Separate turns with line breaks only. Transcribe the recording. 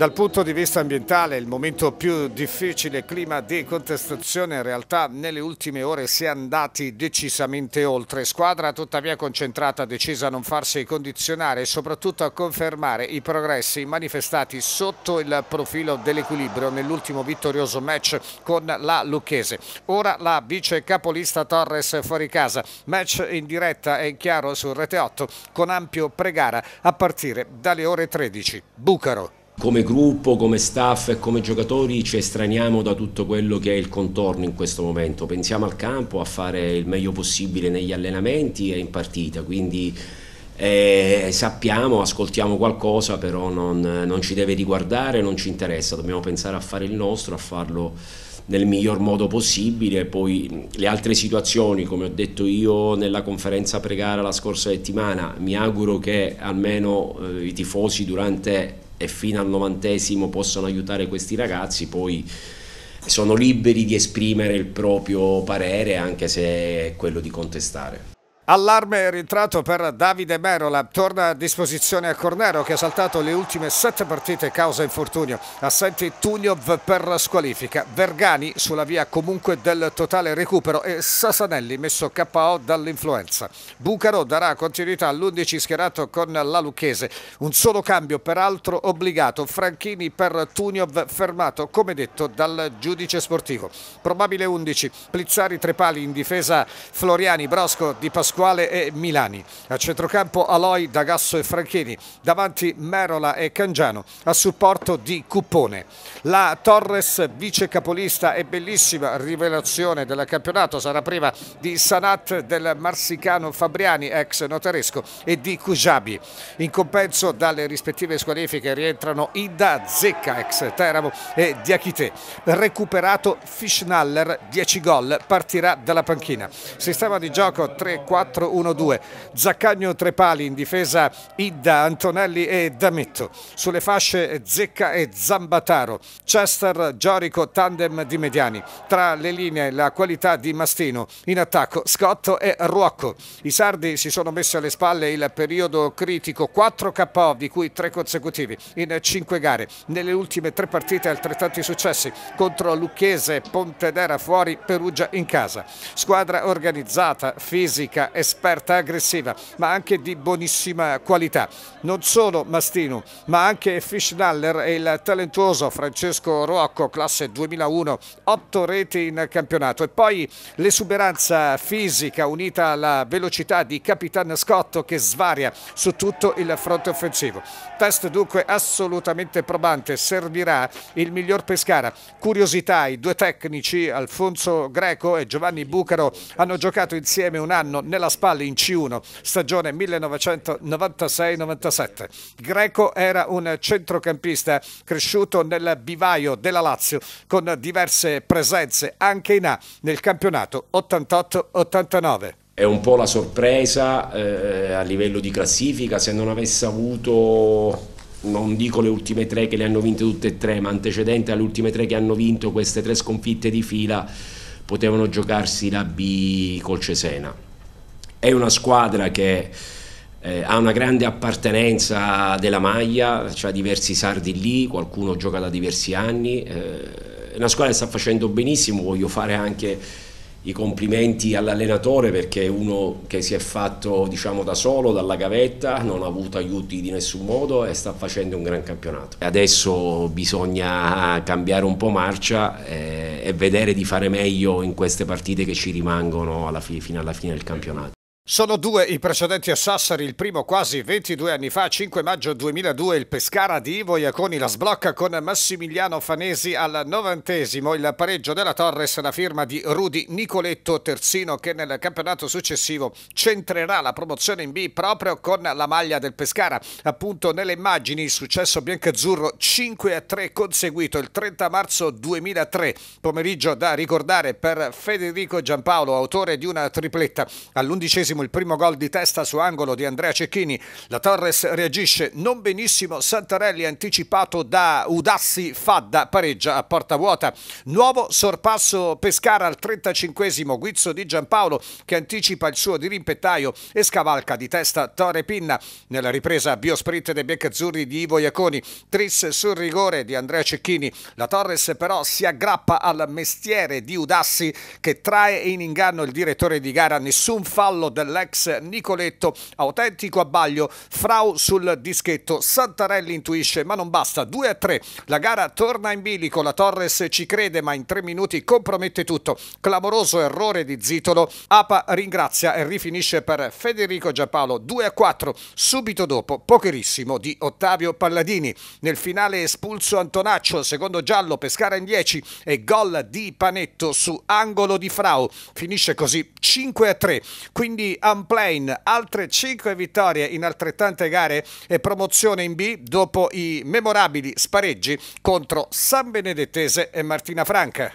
Dal punto di vista ambientale il momento più difficile, clima di contestazione, in realtà nelle ultime ore si è andati decisamente oltre. Squadra tuttavia concentrata, decisa a non farsi condizionare e soprattutto a confermare i progressi manifestati sotto il profilo dell'equilibrio nell'ultimo vittorioso match con la Lucchese. Ora la vice capolista Torres fuori casa, match in diretta e in chiaro su Rete 8 con ampio pregara a partire dalle ore 13.
Bucaro come gruppo, come staff e come giocatori ci estraniamo da tutto quello che è il contorno in questo momento. Pensiamo al campo, a fare il meglio possibile negli allenamenti e in partita, quindi eh, sappiamo, ascoltiamo qualcosa, però non, non ci deve riguardare, non ci interessa, dobbiamo pensare a fare il nostro, a farlo nel miglior modo possibile, poi le altre situazioni, come ho detto io nella conferenza pregara la scorsa settimana, mi auguro che almeno eh, i tifosi durante e fino al novantesimo possono aiutare questi ragazzi, poi sono liberi di esprimere il proprio parere anche se è quello di contestare. Allarme
rientrato per Davide Merola, torna a disposizione a Cornero che ha saltato le ultime sette partite causa infortunio. Assenti Tuniov per squalifica, Vergani sulla via comunque del totale recupero e Sasanelli messo KO dall'influenza. Bucaro darà continuità all'11 schierato con la Lucchese, un solo cambio peraltro obbligato, Franchini per Tuniov fermato come detto dal giudice sportivo. Probabile 11, Plizzari tre pali in difesa, Floriani Brosco di Pasquale Pasquale e Milani. A centrocampo Aloy, D'Agasso e Franchini, davanti Merola e Cangiano, a supporto di Cuppone. La Torres, vice capolista e bellissima rivelazione del campionato, sarà prima di Sanat del marsicano Fabriani, ex notaresco, e di Kujabi. In compenso dalle rispettive squalifiche rientrano Ida Zecca, ex Teramo, e Diachite. Recuperato Fischnaller, 10 gol, partirà dalla panchina. Sistema di gioco 3-4 4-1-2. Zaccagno tre pali in difesa Idda, Antonelli e Dametto. Sulle fasce Zecca e Zambataro. Chester, Giorico, tandem di mediani. Tra le linee la qualità di Mastino. In attacco Scotto e Ruocco. I sardi si sono messi alle spalle il periodo critico. 4 KO di cui 3 consecutivi in 5 gare. Nelle ultime tre partite altrettanti successi contro Lucchese, Pontedera fuori, Perugia in casa. Squadra organizzata, fisica e esperta, aggressiva, ma anche di buonissima qualità. Non solo Mastino, ma anche Fischnaller e il talentuoso Francesco Rocco, classe 2001, otto reti in campionato. E poi l'esuberanza fisica unita alla velocità di Capitan Scotto che svaria su tutto il fronte offensivo. Test dunque assolutamente probante, servirà il miglior Pescara. Curiosità, i due tecnici Alfonso Greco e Giovanni Bucaro hanno giocato insieme un anno nella la Spalli in C1, stagione 1996-97. Greco era un centrocampista cresciuto nel vivaio della Lazio con diverse presenze anche in A nel campionato 88-89
è un po' la sorpresa eh, a livello di classifica se non avesse avuto non dico le ultime tre che le hanno vinte tutte e tre ma antecedente alle ultime tre che hanno vinto queste tre sconfitte di fila potevano giocarsi la B col Cesena è una squadra che eh, ha una grande appartenenza della maglia, ha diversi sardi lì, qualcuno gioca da diversi anni, eh, è una squadra che sta facendo benissimo, voglio fare anche i complimenti all'allenatore perché è uno che si è fatto diciamo da solo dalla gavetta, non ha avuto aiuti di nessun modo e sta facendo un gran campionato. Adesso bisogna cambiare un po' marcia e, eh, e vedere di fare meglio in queste partite che ci rimangono alla fine, fino alla fine del campionato.
Sono due i precedenti a Sassari, il primo quasi 22 anni fa, 5 maggio 2002, il Pescara di Ivo Iaconi la sblocca con Massimiliano Fanesi al novantesimo, il pareggio della Torres la firma di Rudi Nicoletto Terzino che nel campionato successivo centrerà la promozione in B proprio con la maglia del Pescara. Appunto nelle immagini il successo biancazzurro 5 a 3 conseguito il 30 marzo 2003, pomeriggio da ricordare per Federico Giampaolo, autore di una tripletta all'undicesimo Vediamo il primo gol di testa su angolo di Andrea Cecchini. La Torres reagisce non benissimo. Santarelli anticipato da Udassi Fadda, pareggia a porta vuota. Nuovo sorpasso Pescara al 35 Guizzo di Giampaolo che anticipa il suo dirimpettaio e scavalca di testa Torre Pinna. Nella ripresa Biosprit dei Beccazzurri di Ivo Iaconi. Tris sul rigore di Andrea Cecchini. La Torres però si aggrappa al mestiere di Udassi che trae in inganno il direttore di gara. Nessun fallo da dell'ex Nicoletto, autentico abbaglio, Frau sul dischetto, Santarelli intuisce ma non basta, 2 a 3, la gara torna in bilico, la Torres ci crede ma in tre minuti compromette tutto, clamoroso errore di Zitolo, Apa ringrazia e rifinisce per Federico Giappalo 2 a 4, subito dopo pocherissimo di Ottavio Palladini, nel finale espulso Antonaccio, secondo giallo Pescara in 10 e gol di Panetto su angolo di Frau, finisce così 5 a 3, quindi di Amplain, altre 5 vittorie in altrettante gare e promozione in B dopo i memorabili spareggi contro San Benedettese e Martina Franca.